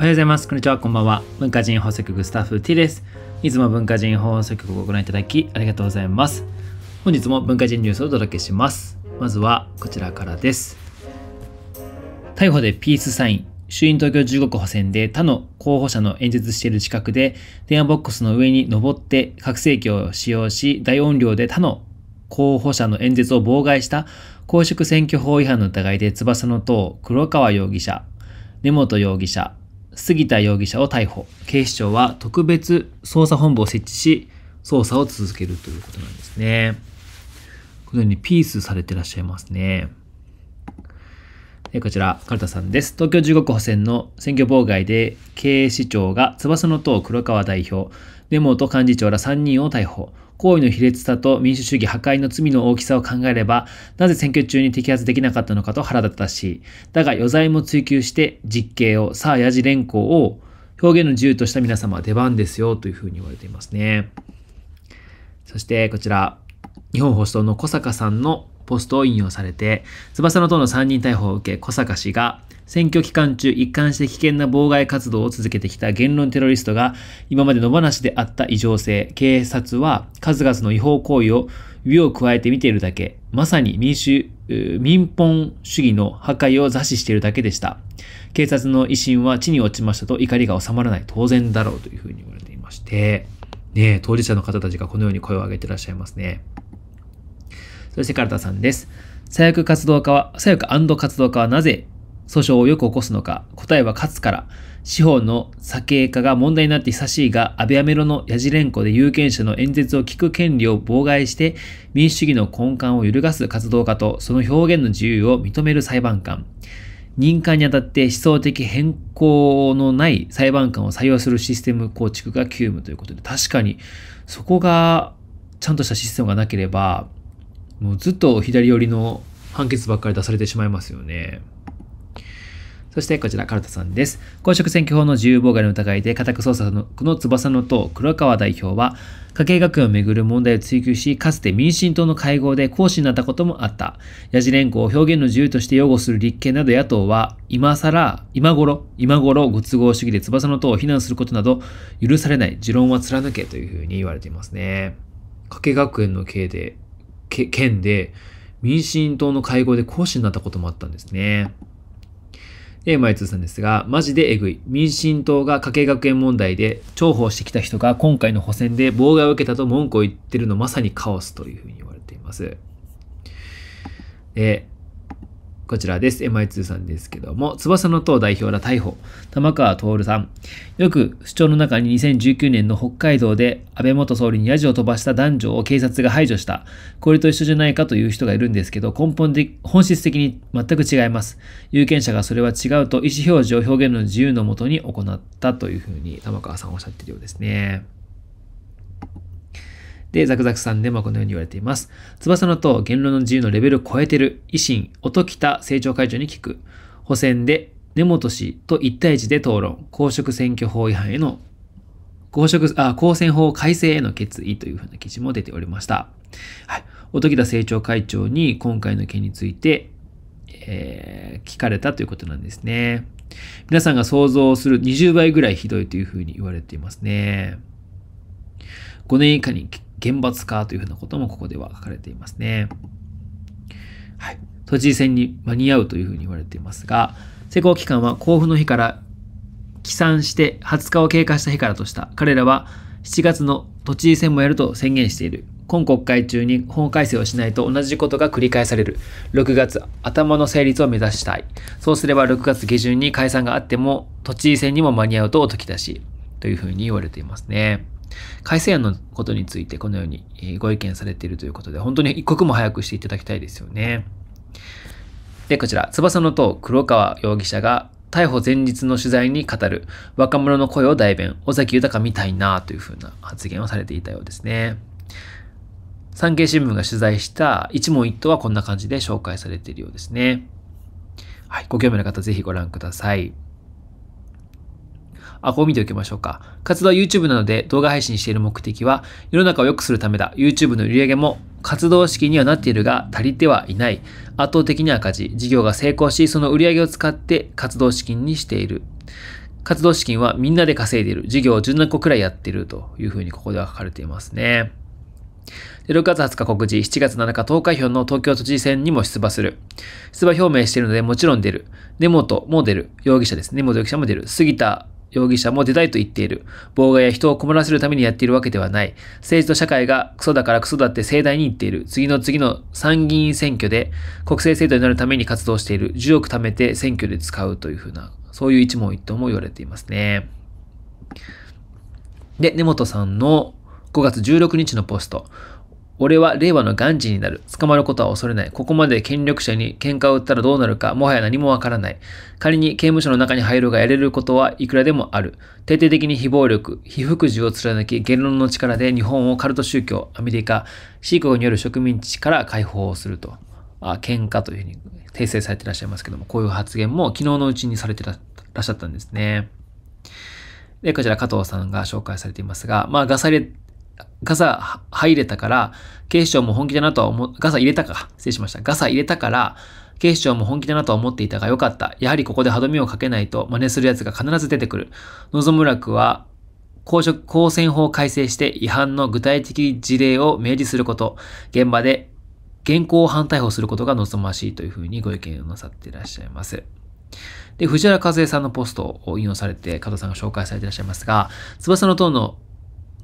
おはようございます。こんにちは。こんばんは。文化人放送局スタッフ T です。いつも文化人放送局をご覧いただきありがとうございます。本日も文化人ニュースをお届けします。まずはこちらからです。逮捕でピースサイン。衆院東京15区補選で他の候補者の演説している近くで電話ボックスの上に登って拡声器を使用し大音量で他の候補者の演説を妨害した公職選挙法違反の疑いで翼の党黒川容疑者根本容疑者杉田容疑者を逮捕警視庁は特別捜査本部を設置し捜査を続けるということなんですねこのようにピースされてらっしゃいますねえこちら、カルタさんです。東京中国補選の選挙妨害で、経営市長が翼の党黒川代表、根本幹事長ら3人を逮捕。行為の卑劣さと民主主義破壊の罪の大きさを考えれば、なぜ選挙中に摘発できなかったのかと腹立ったし、だが余罪も追及して実刑を、さあやじ連行を表現の自由とした皆様は出番ですよというふうに言われていますね。そしてこちら、日本放送の小坂さんのポストを引用されて、翼の党の3人逮捕を受け、小坂氏が、選挙期間中一貫して危険な妨害活動を続けてきた言論テロリストが、今まで野放しであった異常性、警察は数々の違法行為を指を加えて見ているだけ、まさに民主、民本主義の破壊を座視しているだけでした。警察の威信は地に落ちましたと怒りが収まらない当然だろうというふうに言われていまして、ね当事者の方たちがこのように声を上げていらっしゃいますね。そしてカルタさんです。左翼活動家は、左翼活動家はなぜ訴訟をよく起こすのか。答えは勝つから。司法の左傾化が問題になって久しいが、安倍アメロのヤジ連呼で有権者の演説を聞く権利を妨害して、民主主義の根幹を揺るがす活動家と、その表現の自由を認める裁判官。任官にあたって思想的変更のない裁判官を採用するシステム構築が急務ということで、確かにそこがちゃんとしたシステムがなければ、もうずっと左寄りの判決ばっかり出されてしまいますよね。そしてこちら、カルタさんです。公職選挙法の自由妨害の疑いで家宅捜査のこの翼の党、黒川代表は、家計学園をめぐる問題を追及し、かつて民進党の会合で講師になったこともあった。野次連合を表現の自由として擁護する立憲など野党は、今更、今頃、今頃、ご都合主義で翼の党を非難することなど、許されない、持論は貫けというふうに言われていますね。家計学園の刑で県で民進党の会合で講師になったこともあったんですね。で、マイツーさんですが、マジでえぐい。民進党が家計学園問題で重宝してきた人が今回の補選で妨害を受けたと文句を言ってるのまさにカオスというふうに言われています。で、こちらです。MI2 さんですけども、翼の党代表ら逮捕、玉川徹さん。よく主張の中に2019年の北海道で安倍元総理にヤジを飛ばした男女を警察が排除した。これと一緒じゃないかという人がいるんですけど、根本的、本質的に全く違います。有権者がそれは違うと意思表示を表現の自由のもとに行ったというふうに玉川さんおっしゃってるようですね。で、ザクザクさんでもこのように言われています。翼の党、言論の自由のレベルを超えてる。維新、音北政調会長に聞く。補選で根本氏と一対一で討論。公職選挙法違反への、公職、あ、公選法改正への決意というふうな記事も出ておりました。はい。音北政調会長に今回の件について、えー、聞かれたということなんですね。皆さんが想像する20倍ぐらいひどいというふうに言われていますね。5年以下に厳罰化というふうなこともここでは書かれていますね。はい。都知事選に間に合うというふうに言われていますが、施行期間は交付の日から起算して20日を経過した日からとした。彼らは7月の都知事選もやると宣言している。今国会中に法改正をしないと同じことが繰り返される。6月頭の成立を目指したい。そうすれば6月下旬に解散があっても、都知事選にも間に合うと解き出し。というふうに言われていますね。改正案のことについてこのようにご意見されているということで、本当に一刻も早くしていただきたいですよね。で、こちら、翼の党黒川容疑者が逮捕前日の取材に語る若者の声を代弁、尾崎豊みたいなというふうな発言をされていたようですね。産経新聞が取材した一問一答はこんな感じで紹介されているようですね。はい、ご興味の方ぜひご覧ください。あ、こう見ておきましょうか。活動は YouTube なので動画配信している目的は、世の中を良くするためだ。YouTube の売り上げも活動資金にはなっているが、足りてはいない。圧倒的に赤字。事業が成功し、その売り上げを使って活動資金にしている。活動資金はみんなで稼いでいる。事業を17個くらいやってるというふうにここでは書かれていますね。6月20日告示、7月7日投開票の東京都知事選にも出馬する。出馬表明しているのでもちろん出る。根本も出る。容疑者ですね。根本容疑者も出る。杉田容疑者も出たいと言っている。妨害や人を困らせるためにやっているわけではない。政治と社会がクソだからクソだって盛大に言っている。次の次の参議院選挙で国政制度になるために活動している。10億貯めて選挙で使うというふうな、そういう一問一答も言われていますね。で、根本さんの5月16日のポスト。俺は令和のガンジーになる。捕まることは恐れない。ここまで権力者に喧嘩を売ったらどうなるか、もはや何もわからない。仮に刑務所の中に入るがやれることはいくらでもある。徹底的に非暴力、非服従を貫き、言論の力で日本をカルト宗教、アメリカ、シークによる植民地から解放すると。あ、喧嘩というふうに訂正されてらっしゃいますけども、こういう発言も昨日のうちにされてらっしゃったんですね。で、こちら加藤さんが紹介されていますが、まあ、ガサリ傘入れたから、警視庁も本気だなとは思、傘入れたか。失礼しました。傘入れたから、警視庁も本気だなとは思っていたがよかった。やはりここで歯止めをかけないと真似する奴が必ず出てくる。望む楽は、公職、公選法を改正して違反の具体的事例を明示すること、現場で現行犯逮捕することが望ましいというふうにご意見をなさっていらっしゃいます。で、藤原和恵さんのポストを引用されて、加藤さんが紹介されていらっしゃいますが、翼の塔の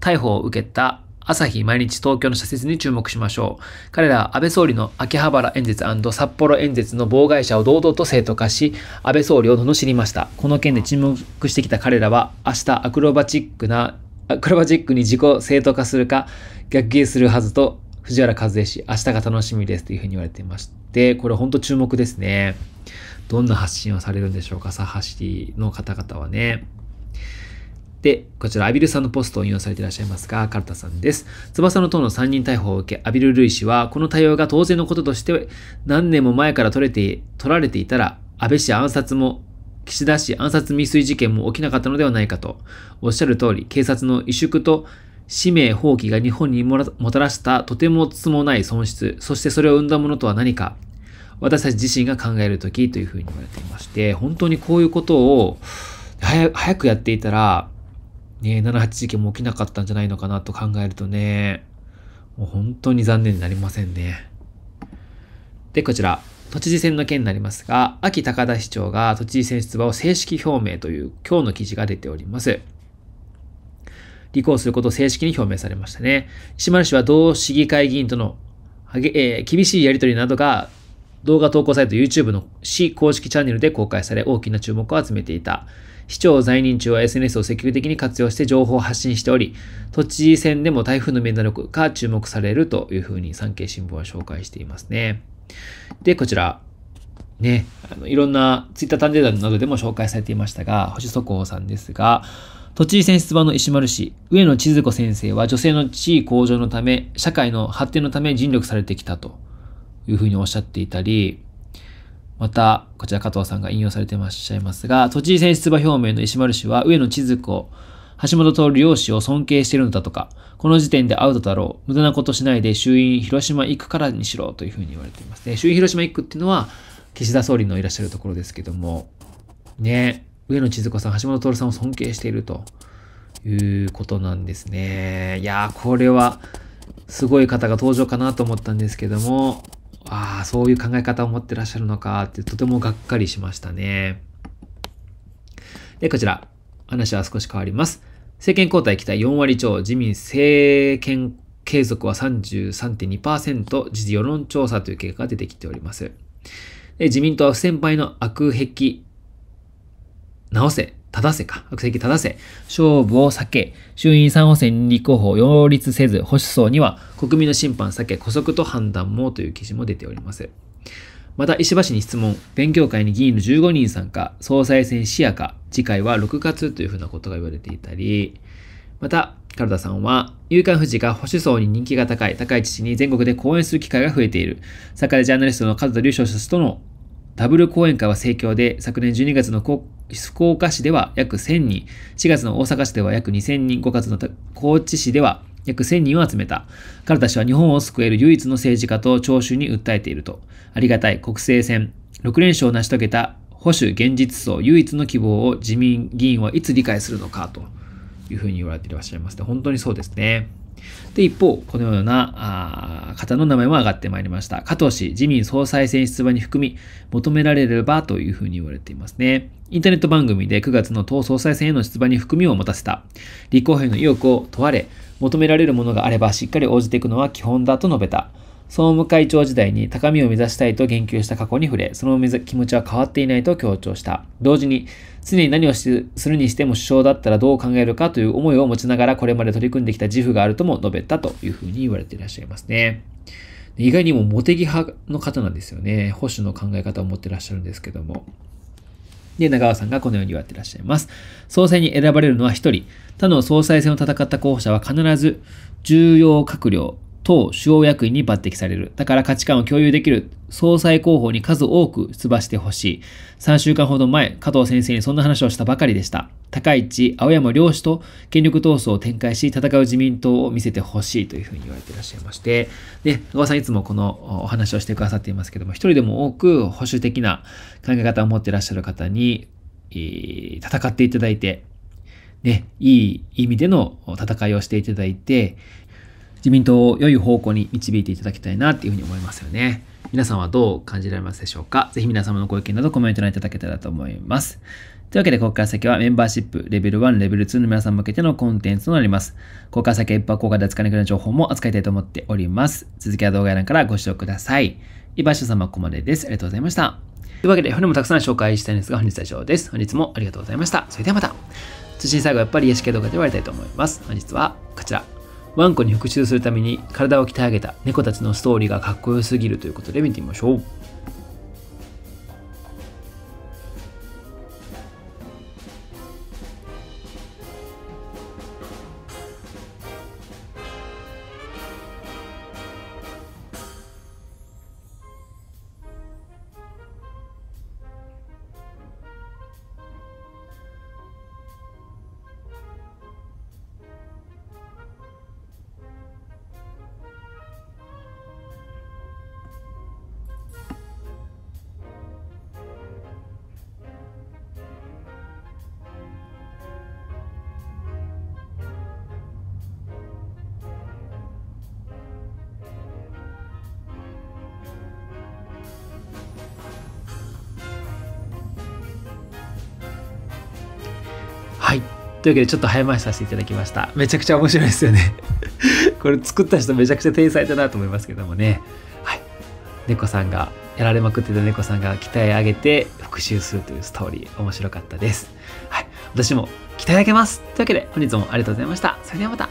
逮捕を受けた朝日毎日東京の社説に注目しましょう。彼らは安倍総理の秋葉原演説札幌演説の妨害者を堂々と正当化し、安倍総理を罵りました。この件で沈黙してきた彼らは、明日アクロバチックな、アクロバチックに自己正当化するか、逆ギするはずと、藤原和恵氏、明日が楽しみですというふうに言われていまして、これ本当注目ですね。どんな発信をされるんでしょうか、サハシの方々はね。で、こちら、アビルさんのポストを引用されていらっしゃいますが、カルタさんです。翼の党の3人逮捕を受け、アビル・ルイ氏は、この対応が当然のこととして、何年も前から取れて、取られていたら、安倍氏暗殺も、岸田氏暗殺未遂事件も起きなかったのではないかと、おっしゃる通り、警察の萎縮と使命放棄が日本にもたらしたとてもつもない損失、そしてそれを生んだものとは何か、私たち自身が考えるときというふうに言われていまして、本当にこういうことを早くやっていたら、ね、78事件も起きなかったんじゃないのかなと考えるとね、もう本当に残念になりませんね。で、こちら、都知事選の件になりますが、秋高田市長が都知事選出馬を正式表明という今日の記事が出ております。履行することを正式に表明されましたね。石丸氏は同市議会議員との、えー、厳しいやり取りなどが動画投稿サイト YouTube の市公式チャンネルで公開され大きな注目を集めていた。市長在任中は SNS を積極的に活用して情報を発信しており、都知事選でも台風の面倒力が注目されるというふうに産経新聞は紹介していますね。で、こちら。ね、あのいろんなツイッター探偵団などでも紹介されていましたが、星祖光さんですが、都知事選出馬の石丸氏、上野千鶴子先生は女性の地位向上のため、社会の発展のため尽力されてきたというふうにおっしゃっていたり、また、こちら加藤さんが引用されてまっしゃいますが、都知事選出馬表明の石丸氏は、上野千鶴子、橋本徹両氏を尊敬しているのだとか、この時点でアウトだろう、無駄なことしないで衆院広島行くからにしろというふうに言われていますね。衆院広島行くっていうのは、岸田総理のいらっしゃるところですけども、ね、上野千鶴子さん、橋本徹さんを尊敬しているということなんですね。いやー、これは、すごい方が登場かなと思ったんですけども、ああ、そういう考え方を持ってらっしゃるのかってとてもがっかりしましたね。で、こちら。話は少し変わります。政権交代期待4割超、自民政権継続は33.2%、時事世論調査という結果が出てきております。で自民党は不先輩の悪癖、直せ、正せか、悪石正せ、勝負を避け、衆院参補選立候補を擁立せず、保守層には国民の審判避け、古速と判断もという記事も出ております。また、石破氏に質問、勉強会に議員の15人参加、総裁選視野か、次回は6月というふうなことが言われていたり、また、カルダさんは、夕刊富士が保守層に人気が高い、高市氏に全国で講演する機会が増えている。坂出ジャーナリストの数田隆翔氏とのダブル講演会は盛況で、昨年12月の福岡市では約1000人、4月の大阪市では約2000人、5月の高知市では約1000人を集めた。彼たちは日本を救える唯一の政治家と聴衆に訴えていると。ありがたい国政選、6連勝を成し遂げた保守現実層唯一の希望を自民議員はいつ理解するのかというふうに言われていらっしゃいます。本当にそうですね。で、一方、このような方の名前も上がってまいりました。加藤氏、自民総裁選出馬に含み、求められればというふうに言われていますね。インターネット番組で9月の党総裁選への出馬に含みを持たせた。立候補への意欲を問われ、求められるものがあればしっかり応じていくのは基本だと述べた。総務会長時代に高みを目指したいと言及した過去に触れ、その気持ちは変わっていないと強調した。同時に、常に何をするにしても首相だったらどう考えるかという思いを持ちながらこれまで取り組んできた自負があるとも述べたというふうに言われていらっしゃいますね。意外にも茂木派の方なんですよね。保守の考え方を持ってらっしゃるんですけども。で、長尾さんがこのように言われていらっしゃいます。総裁に選ばれるのは1人。他の総裁選を戦った候補者は必ず重要閣僚、党主要役員に抜擢される。だから価値観を共有できる総裁候補に数多く出馬してほしい。3週間ほど前、加藤先生にそんな話をしたばかりでした。高市、青山両氏と権力闘争を展開し、戦う自民党を見せてほしいというふうに言われていらっしゃいまして、で、小川さんいつもこのお話をしてくださっていますけども、一人でも多く保守的な考え方を持っていらっしゃる方に、えー、戦っていただいて、ね、いい意味での戦いをしていただいて、自民党を良い方向に導いていただきたいなっていうふうに思いますよね。皆さんはどう感じられますでしょうかぜひ皆様のご意見などコメントいただけたらと思います。というわけで、ここから先はメンバーシップ、レベル1、レベル2の皆さん向けてのコンテンツとなります。ここから先は一般公開で扱いにくな情報も扱いたいと思っております。続きは動画欄からご視聴ください。イバシュ様、ここまでです。ありがとうございました。というわけで、本もたくさん紹介したいんですが、本日は以上です。本日もありがとうございました。それではまた。通信最後、やっぱり癒し系動画で終わりたいと思います。本日はこちら。ワンコに復讐するために体を鍛え上げた猫たちのストーリーがかっこよすぎるということで見てみましょう。というわけでちょっと早回しさせていただきました。めちゃくちゃ面白いですよね これ作った人めちゃくちゃ天才だなと思いますけどもね。はい。猫さんが、やられまくってた猫さんが鍛え上げて復讐するというストーリー、面白かったです。はい。私も鍛え上げますというわけで本日もありがとうございました。それではまた。